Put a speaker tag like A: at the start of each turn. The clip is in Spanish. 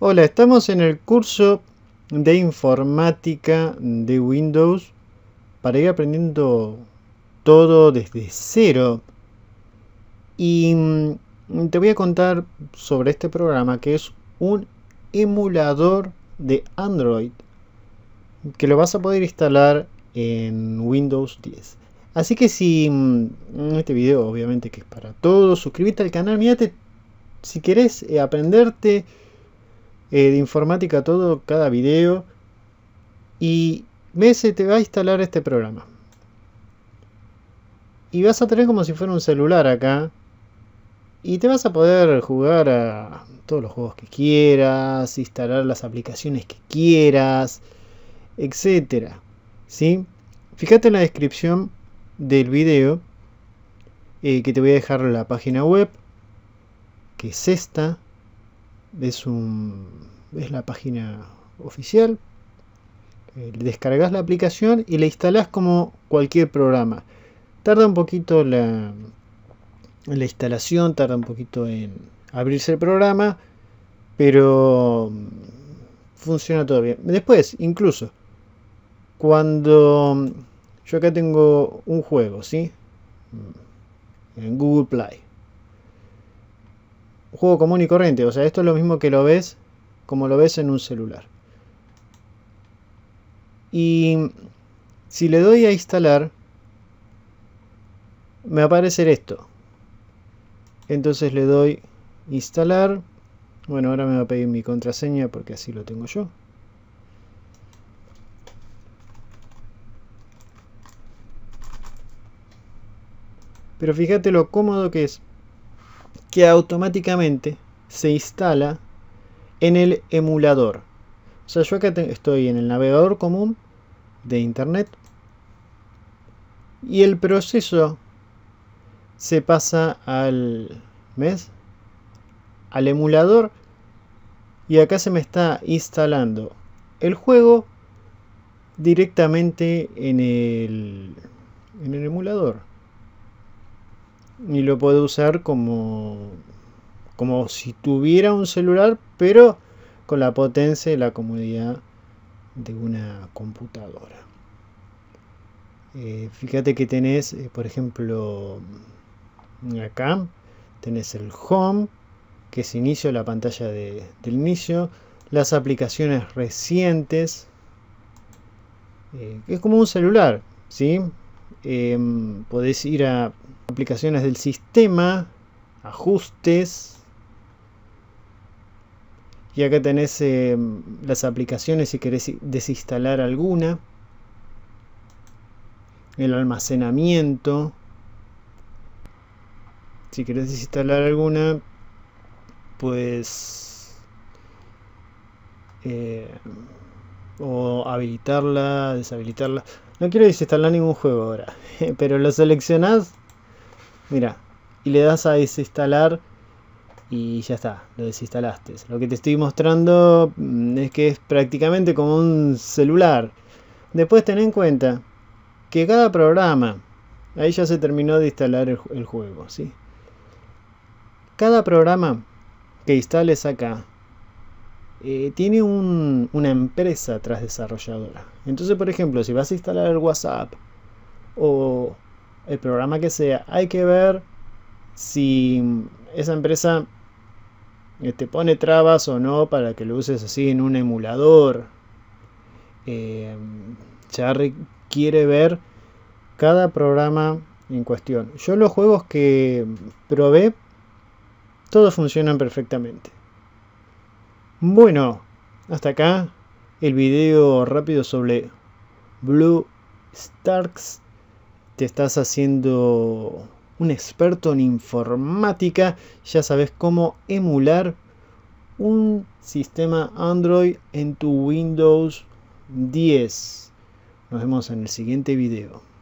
A: Hola, estamos en el curso de informática de Windows para ir aprendiendo todo desde cero. Y mm, te voy a contar sobre este programa que es un emulador de Android que lo vas a poder instalar en Windows 10. Así que si mm, este video obviamente que es para todos, suscríbete al canal, mirate si querés eh, aprenderte eh, de informática, todo, cada video. Y Mese te va a instalar este programa. Y vas a tener como si fuera un celular acá. Y te vas a poder jugar a todos los juegos que quieras, instalar las aplicaciones que quieras, etcétera. ¿Sí? Fíjate en la descripción del video eh, que te voy a dejar la página web, que es esta, es, un, es la página oficial. Eh, descargas la aplicación y la instalas como cualquier programa. Tarda un poquito la, la instalación, tarda un poquito en abrirse el programa, pero mm, funciona todo bien. Después, incluso, cuando mm, yo acá tengo un juego, ¿sí? Mm, en Google Play juego común y corriente. O sea, esto es lo mismo que lo ves como lo ves en un celular. Y si le doy a instalar, me va a aparecer esto. Entonces le doy instalar. Bueno, ahora me va a pedir mi contraseña porque así lo tengo yo. Pero fíjate lo cómodo que es que automáticamente se instala en el emulador. O sea, yo acá estoy en el navegador común de internet y el proceso se pasa al mes al emulador y acá se me está instalando el juego directamente en en el emulador y lo puedo usar como, como si tuviera un celular, pero con la potencia y la comodidad de una computadora. Eh, fíjate que tenés, eh, por ejemplo, acá tenés el home, que es inicio, la pantalla del inicio, las aplicaciones recientes, eh, es como un celular, ¿sí? Em, podés ir a aplicaciones del sistema, ajustes. Y acá tenés eh, las aplicaciones si querés desinstalar alguna. El almacenamiento. Si querés desinstalar alguna, pues... Eh, o habilitarla, deshabilitarla. No quiero desinstalar ningún juego ahora, pero lo seleccionás Mira, y le das a desinstalar y ya está, lo desinstalaste. Lo que te estoy mostrando mm, es que es prácticamente como un celular. Después ten en cuenta que cada programa, ahí ya se terminó de instalar el, juego, ¿sí? Cada programa que instales acá eh, tiene una empresa tras desarrolladora. Entonces, por ejemplo, si vas a instalar el WhatsApp o el programa que sea. Hay que ver si esa empresa te este, pone trabas o no para que lo uses así en un emulador. charry eh, quiere ver cada programa en cuestión. Yo los juegos que probé, todos funcionan perfectamente. Bueno, hasta acá el video rápido sobre Blue Starks te estás haciendo un experto en informática, ya sabes cómo emular un sistema Android en tu Windows 10. Nos vemos en el siguiente video.